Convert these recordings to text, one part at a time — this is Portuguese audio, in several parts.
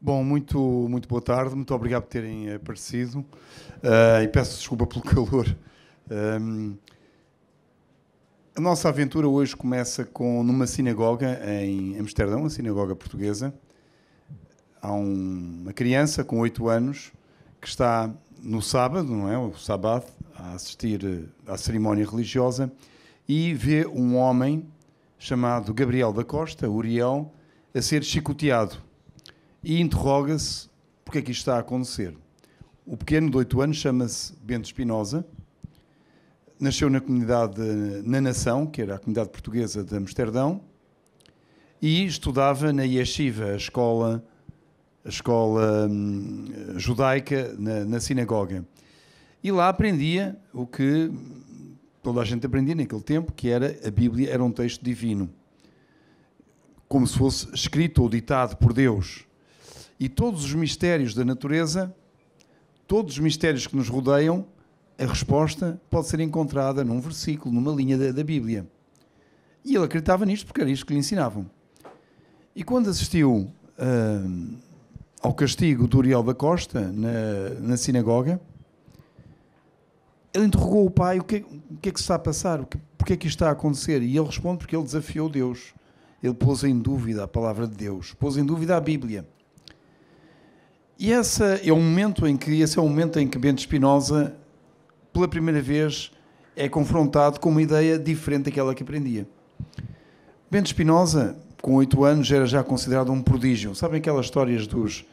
Bom, muito, muito boa tarde, muito obrigado por terem eh, aparecido uh, e peço desculpa pelo calor. Um, ehm, a nossa aventura hoje começa com numa sinagoga em Amsterdão, uma sinagoga portuguesa. Há um, uma criança com 8 anos que está no sábado, não é? O sábado, a assistir eh, à cerimónia religiosa e vê um homem chamado Gabriel da Costa, Uriel, a ser chicoteado e interroga-se porque é que isto está a acontecer. O pequeno de 8 anos chama-se Bento Espinosa, nasceu na comunidade Na Nação, que era a comunidade portuguesa de Amsterdão, e estudava na Yeshiva, a escola, a escola hum, judaica, na, na sinagoga. E lá aprendia o que toda a gente aprendia naquele tempo, que era a Bíblia era um texto divino, como se fosse escrito ou ditado por Deus. E todos os mistérios da natureza, todos os mistérios que nos rodeiam, a resposta pode ser encontrada num versículo, numa linha da, da Bíblia. E ele acreditava nisto porque era isto que lhe ensinavam. E quando assistiu uh, ao castigo do Uriel da Costa, na, na sinagoga, ele interrogou o pai o que, o que é que se está a passar, o que, porque é que isto está a acontecer. E ele responde porque ele desafiou Deus. Ele pôs em dúvida a palavra de Deus, pôs em dúvida a Bíblia. E esse é um momento em que esse é o momento em que Bento Espinosa, pela primeira vez, é confrontado com uma ideia diferente daquela que aprendia. Bento Espinosa, com oito anos, era já considerado um prodígio. Sabem aquelas histórias dos,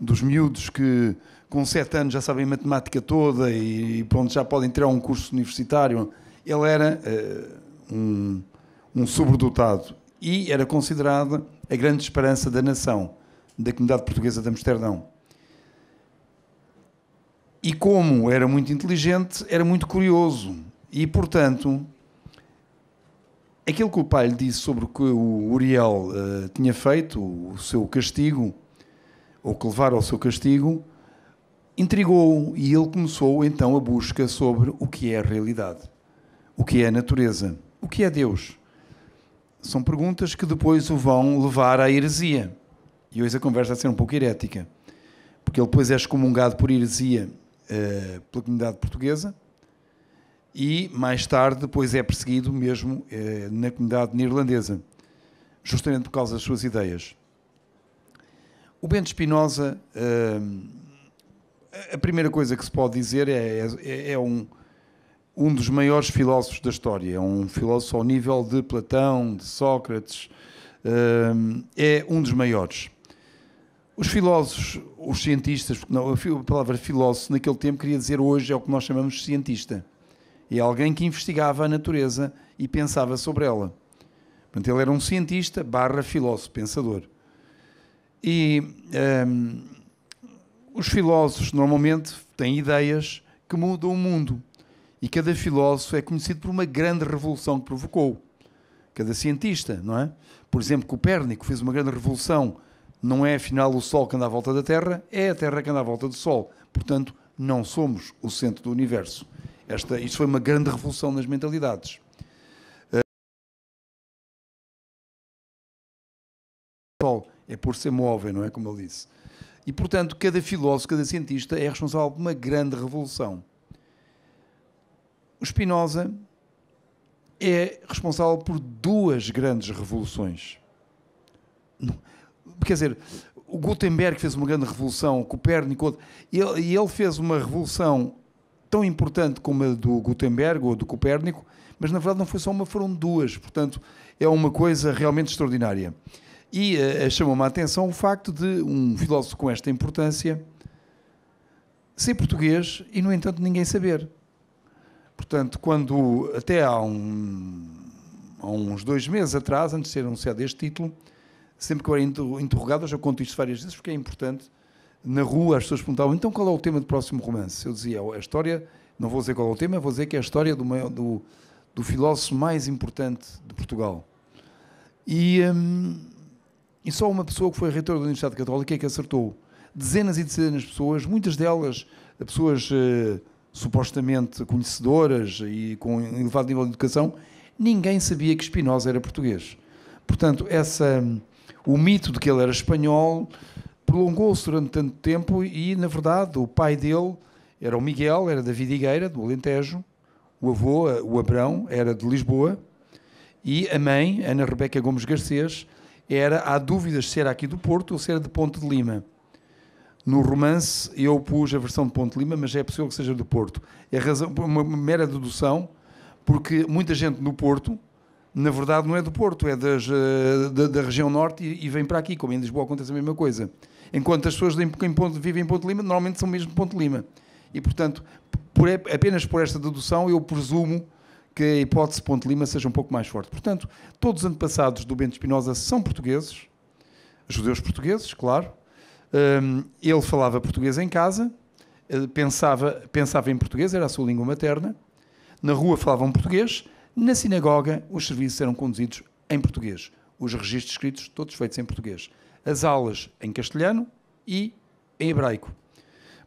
dos miúdos que com sete anos já sabem matemática toda e, pronto, já podem tirar um curso universitário? Ele era uh, um, um sobredotado e era considerado a grande esperança da nação, da comunidade portuguesa de Amsterdão. E como era muito inteligente, era muito curioso. E, portanto, aquilo que o pai lhe disse sobre o que o Uriel uh, tinha feito, o seu castigo, ou que levaram ao seu castigo, intrigou-o e ele começou então a busca sobre o que é a realidade, o que é a natureza, o que é Deus. São perguntas que depois o vão levar à heresia. E hoje a conversa a é ser um pouco herética, porque ele depois é excomungado por heresia eh, pela comunidade portuguesa e mais tarde depois é perseguido mesmo eh, na comunidade neerlandesa, justamente por causa das suas ideias. O Bento Espinosa, eh, a primeira coisa que se pode dizer é, é, é um, um dos maiores filósofos da história, é um filósofo ao nível de Platão, de Sócrates, é um dos maiores. Os filósofos, os cientistas, porque não, a palavra filósofo naquele tempo queria dizer hoje é o que nós chamamos de cientista. É alguém que investigava a natureza e pensava sobre ela. Portanto, ele era um cientista barra filósofo, pensador. E um, ehm, os filósofos normalmente têm ideias que mudam o mundo. E cada filósofo é conhecido por uma grande revolução que provocou. Cada cientista, não é? Por exemplo, Copérnico fez uma grande revolução não é afinal o Sol que anda à volta da Terra, é a Terra que anda à volta do Sol. Portanto, não somos o centro do universo. Esta, isto foi uma grande revolução nas mentalidades. O ah, Sol é por ser móvel, não é como ele disse. E, portanto, cada filósofo, cada cientista é responsável por uma grande revolução. O Spinoza é responsável por duas grandes revoluções quer dizer, o Gutenberg fez uma grande revolução, Copérnico, e ele, ele fez uma revolução tão importante como a do Gutenberg ou do Copérnico, mas na verdade não foi só uma, foram duas. Portanto, é uma coisa realmente extraordinária. E uh, chamou-me a atenção o facto de um filósofo com esta importância ser português e, no entanto, ninguém saber. Portanto, quando até há, um, há uns dois meses atrás, antes de ser anunciado este título, sempre que eu era interrogado, eu já conto isto várias vezes porque é importante. Na rua as pessoas perguntavam, então qual é o tema do próximo romance? Eu dizia, é a história, não vou dizer qual é o tema, vou dizer que é a história do, maior, do, do filósofo mais importante de Portugal. E, hum, e só uma pessoa que foi reitor da Universidade Católica é que acertou. Dezenas e dezenas de pessoas, muitas delas eh, pessoas uh, supostamente conhecedoras e com elevado nível de educação, ninguém sabia que Spinoza era português. Portanto, essa hum, o mito de que ele era espanhol prolongou-se durante tanto tempo e, na verdade, o pai dele era o Miguel, era da Vidigueira, do Alentejo, o avô, o Abrão, era de Lisboa, e a mãe, Ana Rebeca Gomes Garcês, era, há dúvidas se era aqui do Porto ou se era de Ponte de Lima. No romance eu pus a versão de Ponte de Lima, mas é possível que seja do Porto. É razão, uma mera dedução, porque muita gente no Porto na verdade, não é do Porto, é das, eh, da, da, região norte e, e, vem para aqui, como em Lisboa acontece a mesma coisa. Enquanto as pessoas em vivem em Ponte Lima, normalmente são mesmo de Ponte Lima. E, portanto, por, apenas por esta dedução, eu presumo que a hipótese Ponte Lima seja um pouco mais forte. Portanto, todos os antepassados do Bento Espinosa são portugueses, judeus portugueses, claro. Hum, ele falava português em casa, eh, pensava, pensava em português, era a sua língua materna. Na rua falavam português, na sinagoga, os serviços eram conduzidos em português. Os registros escritos, todos feitos em português. As aulas em castelhano e em hebraico.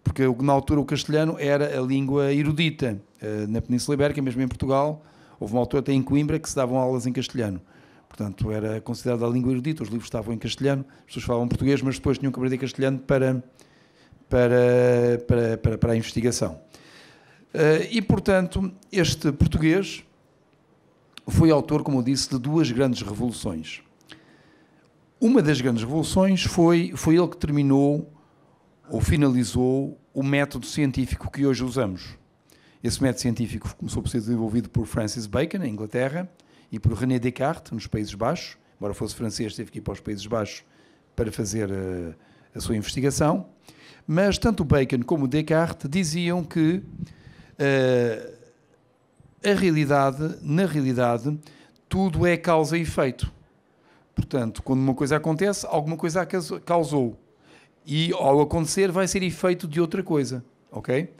Porque na altura o castelhano era a língua erudita. Eh, na Península Ibérica, mesmo em Portugal, houve uma altura até em Coimbra que se davam aulas em castelhano. Portanto, era considerada a língua erudita, os livros estavam em castelhano, as pessoas falavam português, mas depois tinham que aprender castelhano para, para, para, para, para a investigação. Eh, e, portanto, este português foi autor, como eu disse, de duas grandes revoluções. Uma das grandes revoluções foi, foi ele que terminou ou finalizou o método científico que hoje usamos. Esse método científico começou a ser desenvolvido por Francis Bacon, na Inglaterra, e por René Descartes, nos Países Baixos. Embora fosse francês, teve que ir para os Países Baixos para fazer a, eh, a sua investigação. Mas tanto Bacon como Descartes diziam que uh, a realidade, na realidade, tudo é causa e efeito. Portanto, quando uma coisa acontece, alguma coisa a causou. E ao acontecer, vai ser efeito de outra coisa. Ok?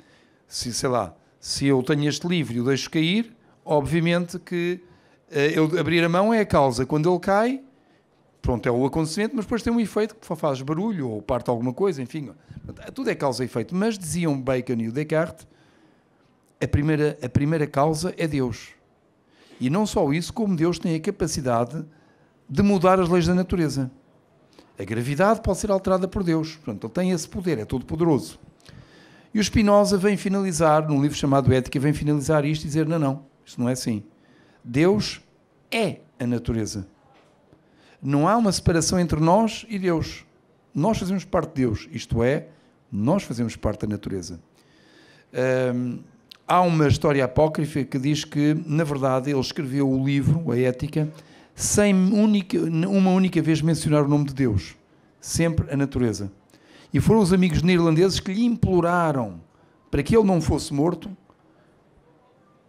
Se, sei lá, se eu tenho este livro e o deixo cair, obviamente que uh, eu abrir a mão é a causa. Quando ele cai, pronto, é o acontecimento, mas depois tem um efeito que faz barulho ou parte alguma coisa, enfim. Tudo é causa e efeito. Mas diziam Bacon e o Descartes a primeira, a primeira causa é Deus. E não só isso, como Deus tem a capacidade de mudar as leis da natureza. A gravidade pode ser alterada por Deus. Portanto, ele tem esse poder, é todo poderoso. E o Spinoza vem finalizar, num livro chamado Ética, vem finalizar isto e dizer: não, não, isto não é assim. Deus é a natureza. Não há uma separação entre nós e Deus. Nós fazemos parte de Deus, isto é, nós fazemos parte da natureza. Um, Há uma história apócrifa que diz que, na verdade, ele escreveu o livro, A Ética, sem única, uma única vez mencionar o nome de Deus, sempre a natureza. E foram os amigos neerlandeses que lhe imploraram para que ele não fosse morto,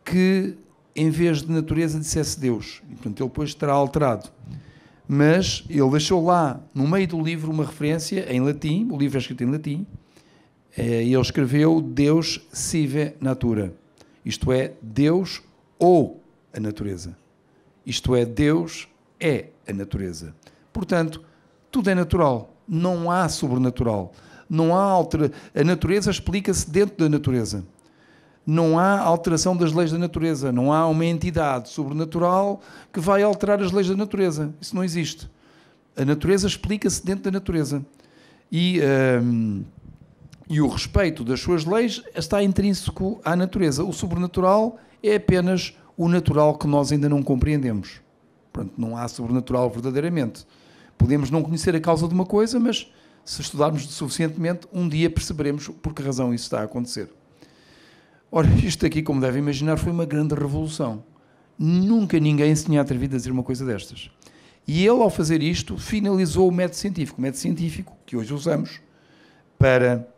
que em vez de natureza dissesse Deus. E, portanto, ele depois terá alterado. Mas ele deixou lá, no meio do livro, uma referência em latim, o livro é escrito em latim, é, e ele escreveu Deus sive natura, isto é, Deus ou a natureza. Isto é, Deus é a natureza. Portanto, tudo é natural, não há sobrenatural. Não há altera... A natureza explica-se dentro da natureza. Não há alteração das leis da natureza. Não há uma entidade sobrenatural que vai alterar as leis da natureza. Isso não existe. A natureza explica-se dentro da natureza. E. Hum, e o respeito das suas leis está intrínseco à natureza. O sobrenatural é apenas o natural que nós ainda não compreendemos. Portanto, não há sobrenatural verdadeiramente. Podemos não conhecer a causa de uma coisa, mas se estudarmos suficientemente, um dia perceberemos por que razão isso está a acontecer. Ora, isto aqui, como devem imaginar, foi uma grande revolução. Nunca ninguém se tinha atrevido a dizer uma coisa destas. E ele, ao fazer isto, finalizou o método científico. O método científico que hoje usamos para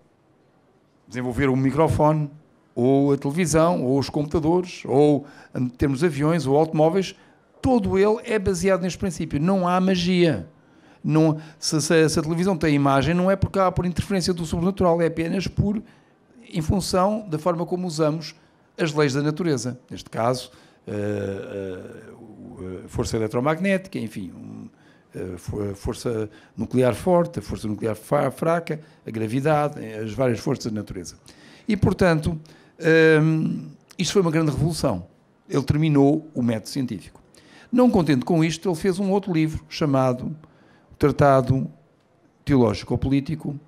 desenvolver o microfone, ou a televisão, ou os computadores, ou termos aviões ou automóveis, todo ele é baseado neste princípio. Não há magia. Não, se, se, se a televisão tem imagem, não é porque há por interferência do sobrenatural, é apenas por em função da forma como usamos as leis da natureza. Neste caso, a, eh, eh, eh, força eletromagnética, enfim, um, eh, a força nuclear forte, a força nuclear fraca, a gravidade, eh, as várias forças da natureza. E, portanto, um, ehm, isto foi uma grande revolução. Ele terminou o método científico. Não contente com isto, ele fez um outro livro chamado Tratado Teológico-Político,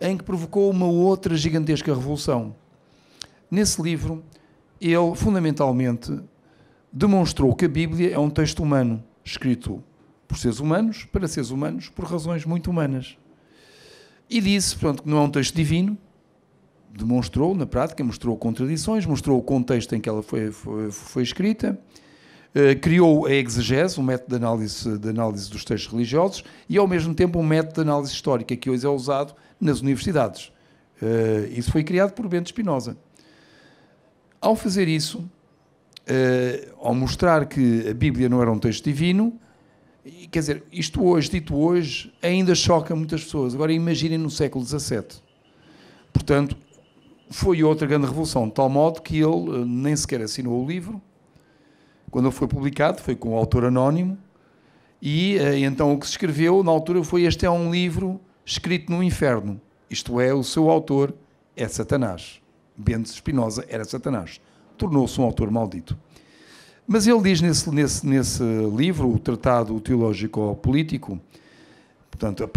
em que provocou uma outra gigantesca revolução. Nesse livro, ele fundamentalmente demonstrou que a Bíblia é um texto humano, escrito por seres humanos, para seres humanos, por razões muito humanas. E disse, pronto, que não é um texto divino, demonstrou na prática, mostrou contradições, mostrou o contexto em que ela foi, foi, foi escrita, eh, criou a exegese, um método de análise, de análise dos textos religiosos, e ao mesmo tempo um método de análise histórica, que hoje é usado nas universidades. Eh, isso foi criado por Bento Espinosa. Ao fazer isso, eh, ao mostrar que a Bíblia não era um texto divino, quer dizer, isto hoje, dito hoje, ainda choca muitas pessoas. Agora imaginem no século XVII. Portanto, foi outra grande revolução, de tal modo que ele eh, nem sequer assinou o livro. Quando ele foi publicado, foi com um autor anónimo. E eh, então o que se escreveu na altura foi: Este é um livro escrito no inferno. Isto é, o seu autor é Satanás. Bento Spinoza era Satanás. Tornou-se um autor maldito. Mas ele diz nesse, nesse, nesse livro, o Tratado Teológico-Político, portanto,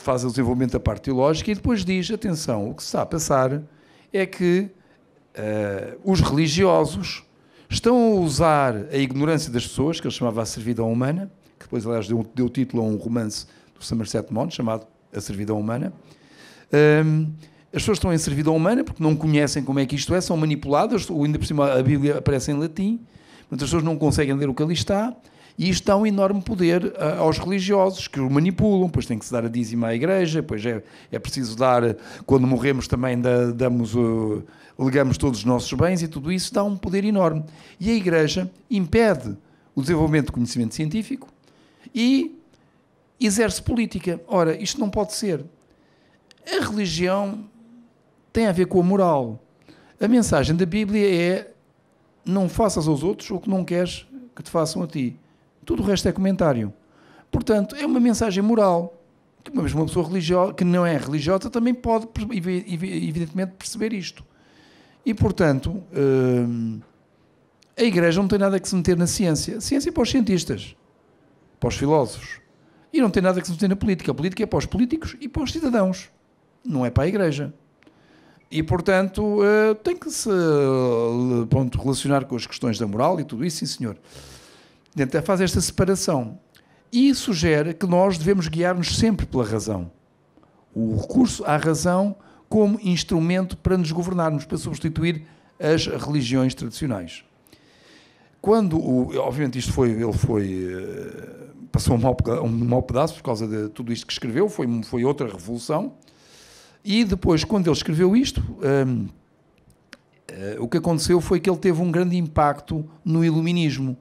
faz o desenvolvimento da parte teológica e depois diz: atenção, o que se está a passar é que uh, os religiosos estão a usar a ignorância das pessoas, que ele chamava a servidão humana, que depois, aliás, deu, deu título a um romance do Somerset Maugham chamado A Servidão Humana. Um, ehm, as pessoas estão em servidão humana porque não conhecem como é que isto é, são manipuladas, ou ainda por cima a Bíblia aparece em latim. Muitas pessoas não conseguem ler o que ali está e isto dá um enorme poder ah, aos religiosos que o manipulam, pois tem que se dar a dízima à igreja, pois é, é preciso dar, quando morremos também damos, uh, legamos todos os nossos bens e tudo isso dá um poder enorme. E a igreja impede o desenvolvimento do conhecimento científico e exerce política. Ora, isto não pode ser. A religião tem a ver com a moral. A mensagem da Bíblia é não faças aos outros o que não queres que te façam a ti. Tudo o resto é comentário. Portanto, é uma mensagem moral que uma pessoa religiosa, que não é religiosa também pode, evidentemente, perceber isto. E, portanto, hum, a Igreja não tem nada que se meter na ciência. A ciência é para os cientistas, para os filósofos. E não tem nada que se meter na política. A política é para os políticos e para os cidadãos. Não é para a Igreja. E, portanto, eh, tem que se eh, pronto, relacionar com as questões da moral e tudo isso, sim, senhor. Tenta é, fazer esta separação. E sugere que nós devemos guiar-nos sempre pela razão. O recurso à razão como instrumento para nos governarmos, para substituir as religiões tradicionais. Quando, o, obviamente, isto foi, ele foi, eh, passou um mau, um mau pedaço por causa de tudo isto que escreveu, foi, foi outra revolução, e depois, quando ele escreveu isto, um, uh, eh, o que aconteceu foi que ele teve um grande impacto no iluminismo.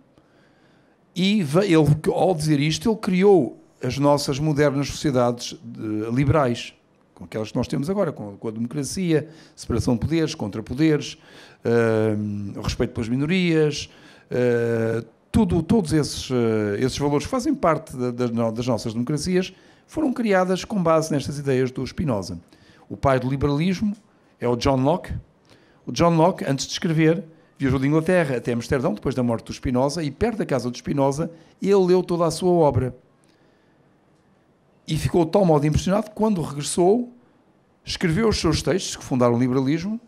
E ele, ao dizer isto, ele criou as nossas modernas sociedades de, liberais, com aquelas que nós temos agora, com, com a democracia, separação de poderes, contrapoderes, uh, hum, respeito pelas minorias, uh, tudo, todos esses, uh, esses valores que fazem parte da, da, das nossas democracias foram criadas com base nestas ideias do Spinoza. O pai do liberalismo é o John Locke. O John Locke, antes de escrever, viajou de Inglaterra até Amsterdão, depois da morte do Spinoza, e perto da casa do Spinoza, ele leu toda a sua obra. E ficou de tal modo impressionado que, quando regressou, escreveu os seus textos, que fundaram o liberalismo,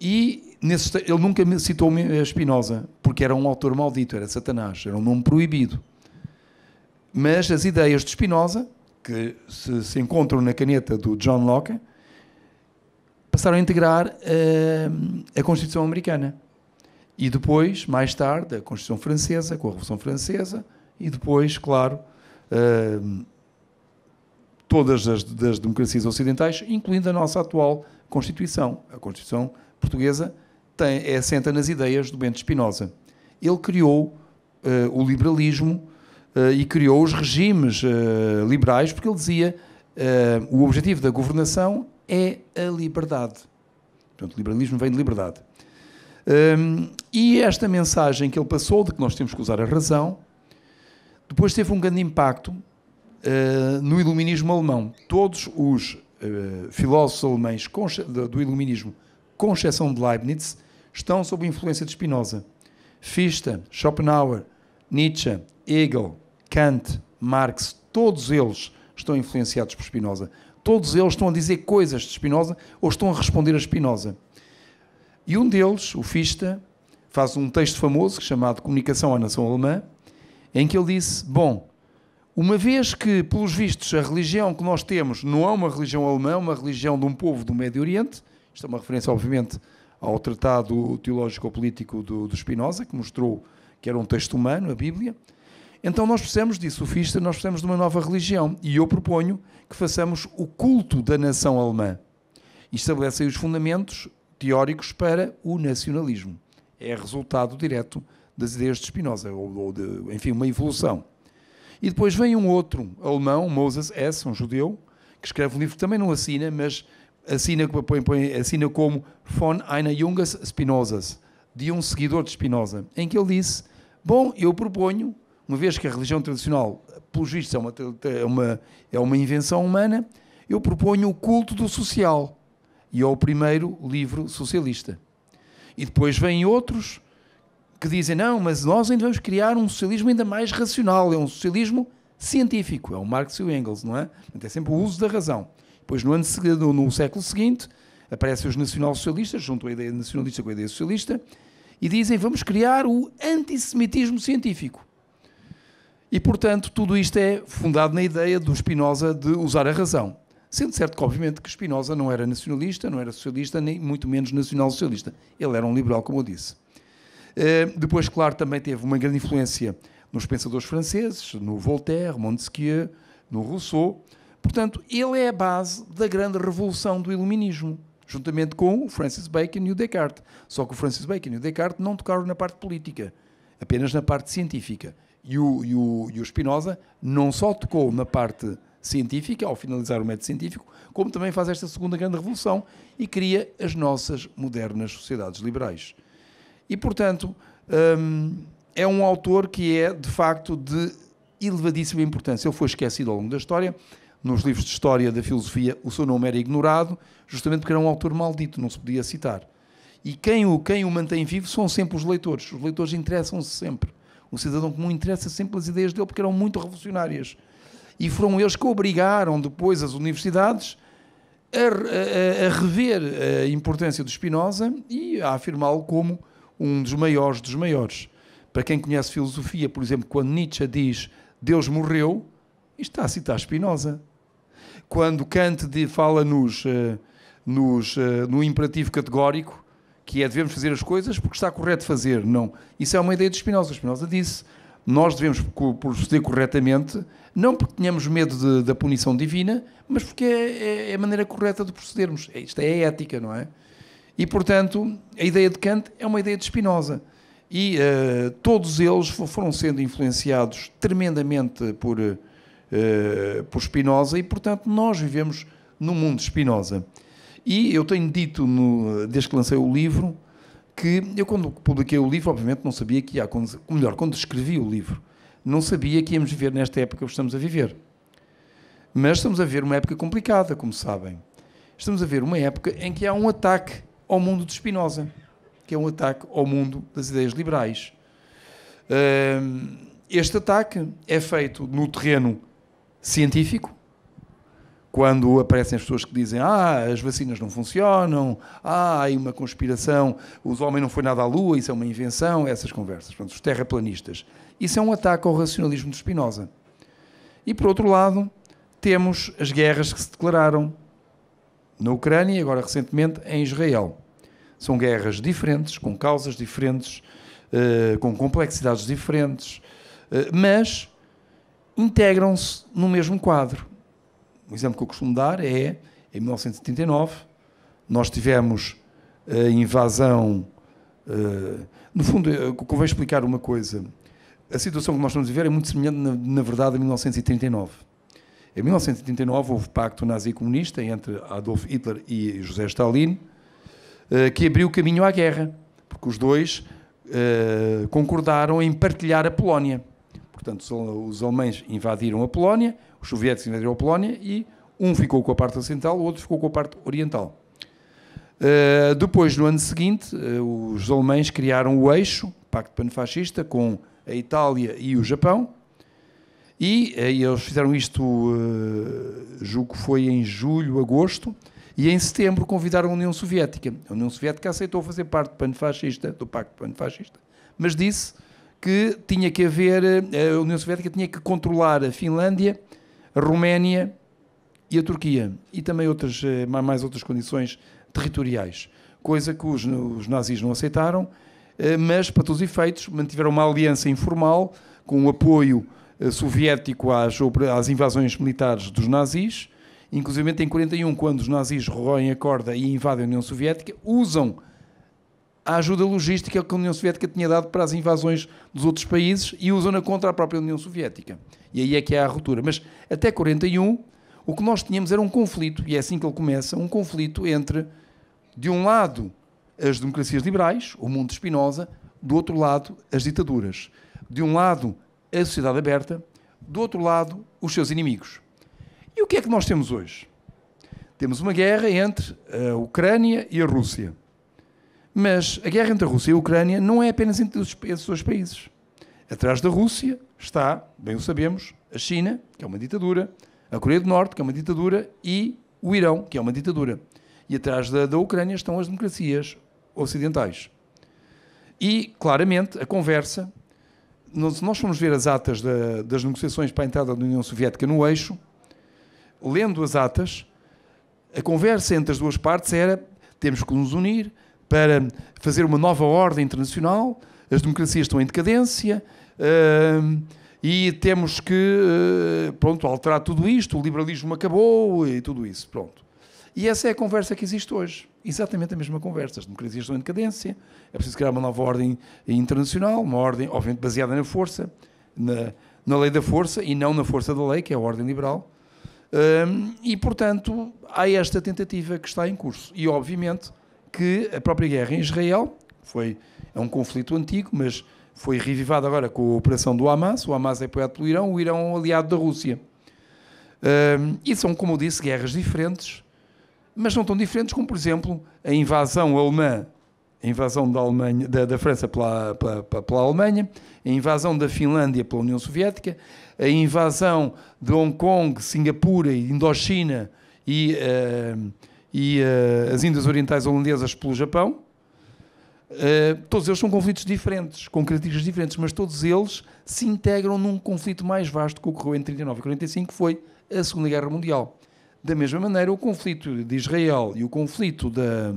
e nesse, ele nunca citou eh, Spinoza, porque era um autor maldito, era Satanás, era um nome proibido. Mas as ideias de Spinoza que se, se encontram na caneta do John Locke, passaram a integrar uh, a Constituição Americana. E depois, mais tarde, a Constituição Francesa, com a Revolução Francesa, e depois, claro, uh, todas as das democracias ocidentais, incluindo a nossa atual Constituição. A Constituição portuguesa tem, é assenta nas ideias do Bento Espinosa. Ele criou uh, o liberalismo eh, e criou os regimes eh, liberais, porque ele dizia eh, o objetivo da governação é a liberdade. Portanto, o liberalismo vem de liberdade. Um, ehm, e esta mensagem que ele passou de que nós temos que usar a razão, depois teve um grande impacto uh, no iluminismo alemão. Todos os uh, filósofos alemães do iluminismo, com exceção de Leibniz, estão sob a influência de Spinoza. Fichte, Schopenhauer, Nietzsche, Hegel, Kant, Marx, todos eles estão influenciados por Spinoza. Todos eles estão a dizer coisas de Spinoza ou estão a responder a Spinoza. E um deles, o Fichte, faz um texto famoso chamado Comunicação à Nação Alemã, em que ele disse: Bom, uma vez que, pelos vistos, a religião que nós temos não é uma religião alemã, é uma religião de um povo do Médio Oriente, isto é uma referência, obviamente, ao tratado teológico-político do, do Spinoza, que mostrou que era um texto humano, a Bíblia. Então nós precisamos de sofista, nós precisamos de uma nova religião. E eu proponho que façamos o culto da nação alemã. E estabelecem os fundamentos teóricos para o nacionalismo. É resultado direto das ideias de Spinoza, ou, ou de, enfim, uma evolução. E depois vem um outro alemão, Moses S., um judeu, que escreve um livro que também não assina, mas assina, põe, põe, assina como Von einer Jungas Spinozas, de um seguidor de Spinoza, em que ele disse: Bom, eu proponho uma vez que a religião tradicional, pelos vistos, é uma, é uma, é uma invenção humana, eu proponho o culto do social. E é o primeiro livro socialista. E depois vêm outros que dizem: não, mas nós ainda vamos criar um socialismo ainda mais racional, é um socialismo científico, é o Marx e o Engels, não é? Portanto, é sempre o uso da razão. Depois, no, ano, no, no século seguinte, aparecem os nacional-socialistas, juntam a ideia nacionalista com a ideia socialista, e dizem: vamos criar o antissemitismo científico. E, portanto, tudo isto é fundado na ideia do Spinoza de usar a razão. Sendo certo que, obviamente, que Spinoza não era nacionalista, não era socialista, nem muito menos nacional-socialista. Ele era um liberal, como eu disse. Eh, depois, claro, também teve uma grande influência nos pensadores franceses, no Voltaire, Montesquieu, no Rousseau. Portanto, ele é a base da grande revolução do iluminismo, juntamente com o Francis Bacon e o Descartes. Só que o Francis Bacon e o Descartes não tocaram na parte política, apenas na parte científica. E o, e o, e o Spinoza não só tocou na parte científica, ao finalizar o método científico, como também faz esta segunda grande revolução e cria as nossas modernas sociedades liberais. E, portanto, hum, é um autor que é, de facto, de elevadíssima importância. Ele foi esquecido ao longo da história. Nos livros de história da filosofia, o seu nome era ignorado, justamente porque era um autor maldito, não se podia citar. E quem o, quem o mantém vivo são sempre os leitores. Os leitores interessam-se sempre. O cidadão comum interessa sempre pelas ideias dele porque eram muito revolucionárias. E foram eles que obrigaram depois as universidades a, a, a rever a importância do Spinoza e a afirmá-lo como um dos maiores dos maiores. Para quem conhece filosofia, por exemplo, quando Nietzsche diz Deus morreu, está a citar Spinoza. Quando Kant fala nos, eh, nos, eh, no imperativo categórico, que é devemos fazer as coisas porque está correto fazer. Não. Isso é uma ideia de Spinoza. Spinoza disse: nós devemos proceder corretamente, não porque tenhamos medo de, da punição divina, mas porque é, é, é a maneira correta de procedermos. É, isto é a ética, não é? E, portanto, a ideia de Kant é uma ideia de Spinoza. E uh, todos eles foram sendo influenciados tremendamente por, uh, por Spinoza, e, portanto, nós vivemos no mundo de Spinoza. E eu tenho dito, no, desde que lancei o livro, que eu, quando publiquei o livro, obviamente não sabia que ia acontecer. Ou melhor, quando escrevi o livro, não sabia que íamos viver nesta época que estamos a viver. Mas estamos a ver uma época complicada, como sabem. Estamos a ver uma época em que há um ataque ao mundo de Spinoza, que é um ataque ao mundo das ideias liberais. Este ataque é feito no terreno científico, quando aparecem as pessoas que dizem ah, as vacinas não funcionam, ah, há uma conspiração, os homens não foi nada à lua, isso é uma invenção, essas conversas, portanto, os terraplanistas. Isso é um ataque ao racionalismo de Spinoza. E, por outro lado, temos as guerras que se declararam na Ucrânia e agora recentemente em Israel. São guerras diferentes, com causas diferentes, eh, com complexidades diferentes, eh, mas integram-se no mesmo quadro um exemplo que eu costumo dar é, em 1939, nós tivemos eh, a invasão. Eh, no fundo, eh, convém explicar uma coisa. A situação que nós estamos a viver é muito semelhante, na, verdade, a 1939. Em 1939 houve o pacto nazi-comunista entre Adolf Hitler e José Stalin, que abriu o caminho à guerra, porque os dois concordaram em partilhar a Polónia. Portanto, os alemães invadiram a Polónia, os soviéticos invadiram a Polónia e um ficou com a parte ocidental, o outro ficou com a parte oriental. Uh, depois, no ano seguinte, uh, os alemães criaram o eixo, Pacto Panfascista, com a Itália e o Japão, e, eh, eles fizeram isto, uh, julgo que foi em julho, agosto, e em setembro convidaram a União Soviética. A União Soviética aceitou fazer parte do panfascista, do Pacto Panfascista, mas disse que tinha que haver, a União Soviética tinha que controlar a Finlândia a Roménia e a Turquia, e também outras, eh, mais outras condições territoriais, coisa que os, os nazis não aceitaram, eh, mas, para todos os efeitos, mantiveram uma aliança informal com o apoio eh, soviético às, às invasões militares dos nazis, inclusive em 41, quando os nazis roem a corda e invadem a União Soviética, usam a ajuda logística que a União Soviética tinha dado para as invasões dos outros países e usam-na contra a própria União Soviética. E aí é que há a ruptura. Mas até 41, o que nós tínhamos era um conflito, e é assim que ele começa, um conflito entre, de um lado, as democracias liberais, o mundo de Spinoza, do outro lado, as ditaduras. De um lado, a sociedade aberta, do outro lado, os seus inimigos. E o que é que nós temos hoje? Temos uma guerra entre eh, a Ucrânia e a Rússia mas a guerra entre a Rússia e a Ucrânia não é apenas entre esses dois países. Atrás da Rússia está, bem o sabemos, a China, que é uma ditadura, a Coreia do Norte, que é uma ditadura, e o Irão, que é uma ditadura. E atrás da, da Ucrânia estão as democracias ocidentais. E, claramente, a conversa, se nós formos ver as atas da, das negociações para a entrada da União Soviética no eixo, lendo as atas, a conversa entre as duas partes era temos que nos unir, para fazer uma nova ordem internacional, as democracias estão em decadência uh, e temos que uh, pronto, alterar tudo isto, o liberalismo acabou e tudo isso. Pronto. E essa é a conversa que existe hoje. Exatamente a mesma conversa. As democracias estão em decadência, é preciso criar uma nova ordem internacional, uma ordem, obviamente, baseada na força, na, na lei da força e não na força da lei, que é a ordem liberal. Um, ehm, e, portanto, há esta tentativa que está em curso. E, obviamente, que a própria guerra em Israel, foi, é um conflito antigo, mas foi revivado agora com a operação do Hamas, o Hamas é apoiado pelo Irão, o Irão é um aliado da Rússia. Um, e são, como eu disse, guerras diferentes, mas não tão diferentes como, por exemplo, a invasão alemã, a invasão da, Alemanha, da, da França pela, pela, pela, Alemanha, a invasão da Finlândia pela União Soviética, a invasão de Hong Kong, Singapura e Indochina e... Uh, e uh, as Índias Orientais Holandesas pelo Japão. Uh, todos eles são conflitos diferentes, com críticas diferentes, mas todos eles se integram num conflito mais vasto que ocorreu entre 39 e 45, que foi a Segunda Guerra Mundial. Da mesma maneira, o conflito de Israel e o conflito da,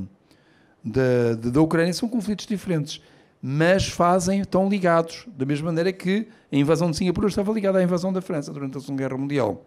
da, da Ucrânia são conflitos diferentes, mas fazem, estão ligados, da mesma maneira que a invasão de Singapura estava ligada à invasão da França durante a Segunda Guerra Mundial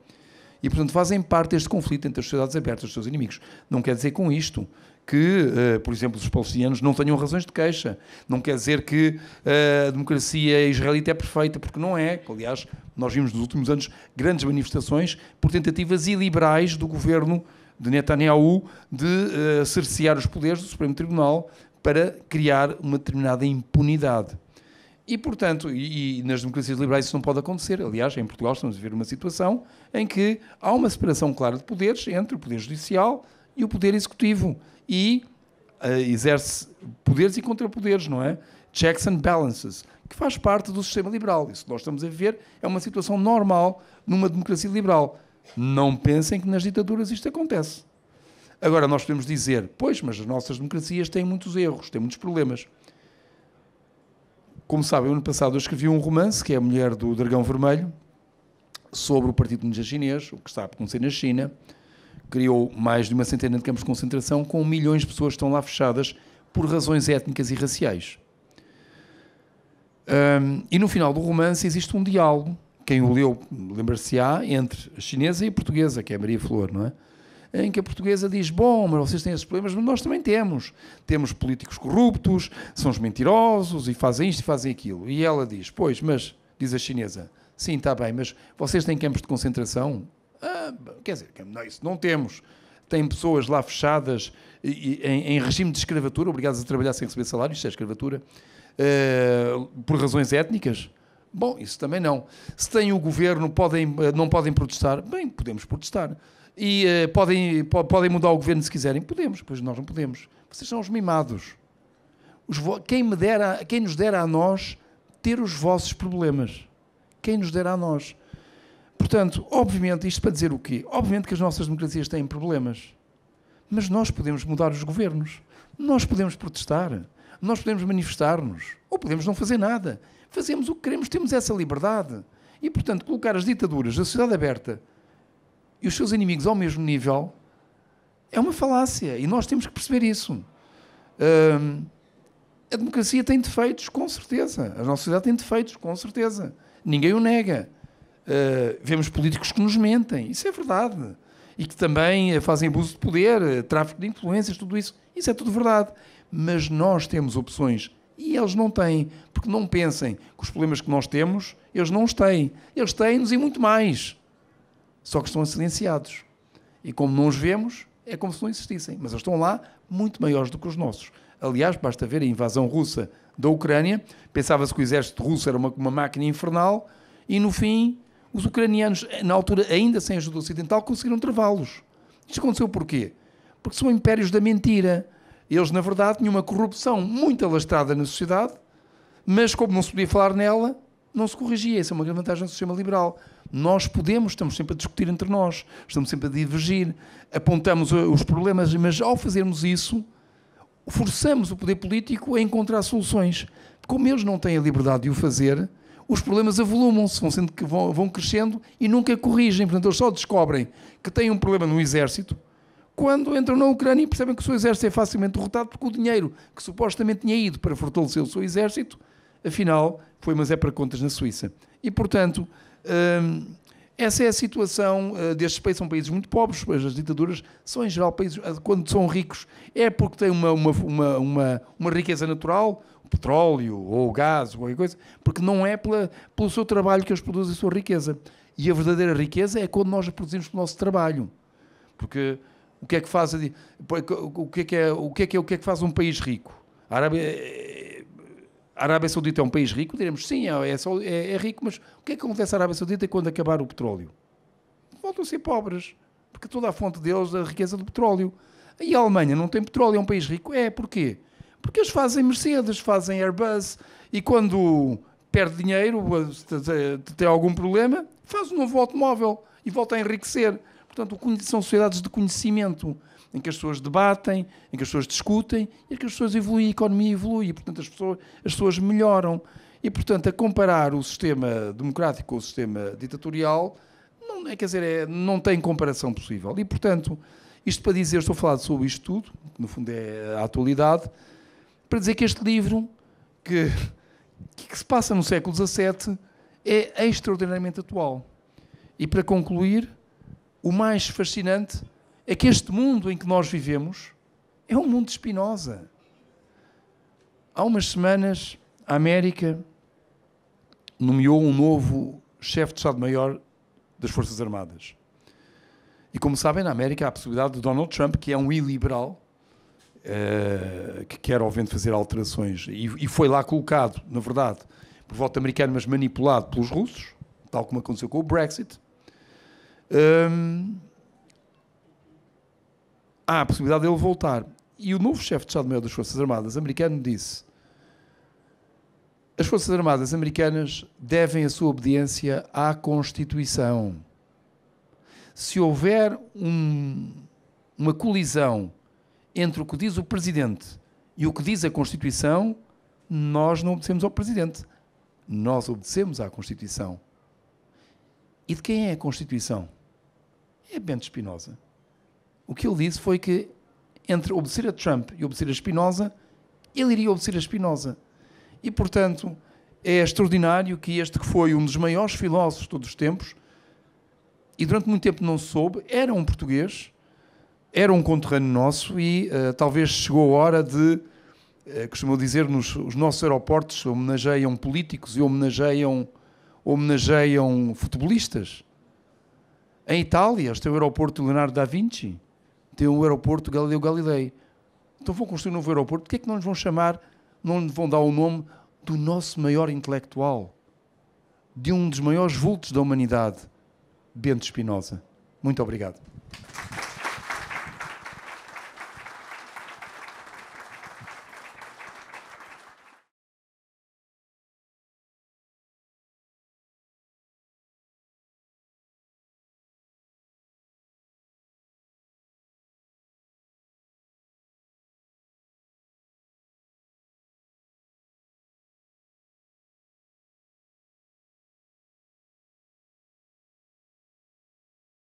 e, portanto, fazem parte deste conflito entre as sociedades abertas e os seus inimigos. Não quer dizer com isto que, eh, por exemplo, os palestinianos não tenham razões de queixa. Não quer dizer que eh, a democracia israelita é perfeita, porque não é. Aliás, nós vimos nos últimos anos grandes manifestações por tentativas iliberais do governo de Netanyahu de eh, cercear os poderes do Supremo Tribunal para criar uma determinada impunidade. E, portanto, e, e, nas democracias liberais isso não pode acontecer. Aliás, em Portugal estamos a ver uma situação em que há uma separação clara de poderes entre o Poder Judicial e o Poder Executivo. E uh, exerce poderes e contrapoderes, não é? Checks and balances, que faz parte do sistema liberal. Isso que nós estamos a ver é uma situação normal numa democracia liberal. Não pensem que nas ditaduras isto acontece. Agora, nós podemos dizer, pois, mas as nossas democracias têm muitos erros, têm muitos problemas. Como sabem, ano passado eu escrevi um romance, que é A Mulher do Dragão Vermelho, sobre o Partido Comunista Chinês, o que está a acontecer na China. Criou mais de uma centena de campos de concentração, com milhões de pessoas que estão lá fechadas por razões étnicas e raciais. Um, e no final do romance existe um diálogo, quem o leu lembrar-se-á, entre a chinesa e a portuguesa, que é a Maria Flor, não é? em que a portuguesa diz: Bom, mas vocês têm esses problemas, mas nós também temos. Temos políticos corruptos, são os mentirosos e fazem isto e fazem aquilo. E ela diz: Pois, mas, diz a chinesa, sim, está bem, mas vocês têm campos de concentração? Ah, quer dizer, não, isso não temos. Tem pessoas lá fechadas em, em regime de escravatura, obrigadas a trabalhar sem receber salário, isto é escravatura, uh, por razões étnicas. Bom, isso também não. Se tem o governo, podem, eh, não podem protestar? Bem, podemos protestar e uh, podem, po podem mudar o governo se quiserem. Podemos, pois nós não podemos. Vocês são os mimados. Os quem, me dera, quem nos dera a nós ter os vossos problemas. Quem nos dera a nós. Portanto, obviamente, isto para dizer o quê? Obviamente que as nossas democracias têm problemas. Mas nós podemos mudar os governos. Nós podemos protestar. Nós podemos manifestar-nos. Ou podemos não fazer nada. Fazemos o que queremos, temos essa liberdade. E, portanto, colocar as ditaduras da sociedade aberta e os seus inimigos ao mesmo nível, é uma falácia e nós temos que perceber isso. Hum, a democracia tem defeitos, com certeza. A nossa sociedade tem defeitos, com certeza. Ninguém o nega. Uh, vemos políticos que nos mentem, isso é verdade. E que também eh, fazem abuso de poder, eh, tráfico de influências, tudo isso. Isso é tudo verdade. Mas nós temos opções e eles não têm. Porque não pensem que os problemas que nós temos, eles não os têm. Eles têm-nos e muito mais só que estão silenciados. E como não os vemos, é como se não existissem. Mas eles estão lá muito maiores do que os nossos. Aliás, basta ver a invasão russa da Ucrânia. Pensava-se que o exército russo era uma, uma máquina infernal e, no fim, os ucranianos, na altura, ainda sem ajuda ocidental, conseguiram travá-los. Isto aconteceu porquê? Porque são impérios da mentira. Eles, na verdade, tinham uma corrupção muito alastrada na sociedade, mas como não se podia falar nela, não se corrigia. Essa é uma grande vantagem do sistema liberal. Nós podemos, estamos sempre a discutir entre nós, estamos sempre a divergir, apontamos eh, os problemas, mas ao fazermos isso, forçamos o poder político a encontrar soluções. Como eles não têm a liberdade de o fazer, os problemas avolumam-se, vão, sendo que vão, vão crescendo e nunca corrigem. Portanto, eles só descobrem que têm um problema no exército quando entram na Ucrânia e percebem que o seu exército é facilmente derrotado porque o dinheiro que supostamente tinha ido para fortalecer o seu exército afinal foi mas é para contas na Suíça. E, portanto, hum, essa é a situação eh, destes países. São países muito pobres, as ditaduras são, em geral, países, eh, quando são ricos, é porque têm uma, uma, uma, uma, riqueza natural, petróleo ou gás ou qualquer coisa, porque não é pela, pelo seu trabalho que eles produzem a sua riqueza. E a verdadeira riqueza é quando nós a produzimos pelo nosso trabalho. Porque o que é que faz, o que é que é, o que é que, é, o que, é que faz um país rico? A Arábia eh, a Arábia Saudita é um país rico, diremos sim, é, é, só, é, é rico, mas o que é que acontece à Arábia Saudita quando acabar o petróleo? Voltam a ser pobres, porque toda a fonte deles é a riqueza do petróleo. E a Alemanha não tem petróleo, é um país rico. É, porquê? Porque eles fazem Mercedes, fazem Airbus, e quando perde dinheiro, eh, tem algum problema, faz um novo automóvel e volta a enriquecer. Portanto, são sociedades de conhecimento em que as pessoas debatem, em que as pessoas discutem, e em que as pessoas evoluem, a economia evolui, e portanto as pessoas, as pessoas melhoram. E portanto, a comparar o sistema democrático com o sistema ditatorial, não, é, quer dizer, é, não tem comparação possível. E portanto, isto para dizer, estou a falar sobre isto tudo, que no fundo é a atualidade, para dizer que este livro, que, que se passa no século XVII, é extraordinariamente atual. E para concluir, o mais fascinante é que este mundo em que nós vivemos é um mundo de Spinoza. Há umas semanas, a América nomeou um novo chefe de Estado-Maior das Forças Armadas. E como sabem, na América há a possibilidade de Donald Trump, que é um iliberal, uh, que quer, obviamente, fazer alterações, e, e foi lá colocado, na verdade, por voto americano, mas manipulado pelos russos, tal como aconteceu com o Brexit. Um, há a possibilidade dele voltar. E o novo chefe de Estado-Maior das Forças Armadas americano disse: as Forças Armadas americanas devem a sua obediência à Constituição. Se houver um, uma colisão entre o que diz o Presidente e o que diz a Constituição, nós não obedecemos ao Presidente. Nós obedecemos à Constituição. E de quem é a Constituição? É Bento Espinosa. O que ele disse foi que entre obedecer a Trump e obedecer a Espinosa, ele iria obedecer a Espinosa. E, portanto, é extraordinário que este que foi um dos maiores filósofos de todos os tempos, e durante muito tempo não se soube, era um português, era um conterrâneo nosso e uh, talvez chegou a hora de, uh, eh, costumou dizer, nos, os nossos aeroportos homenageiam políticos e homenageiam, homenageiam futebolistas. Em Itália, este é o aeroporto Leonardo da Vinci tem o aeroporto Galileu Galilei. Então vão construir um novo aeroporto, porquê é que não nos vão chamar, não lhes vão dar o nome do nosso maior intelectual, de um dos maiores vultos da humanidade, Bento Espinosa? Muito obrigado.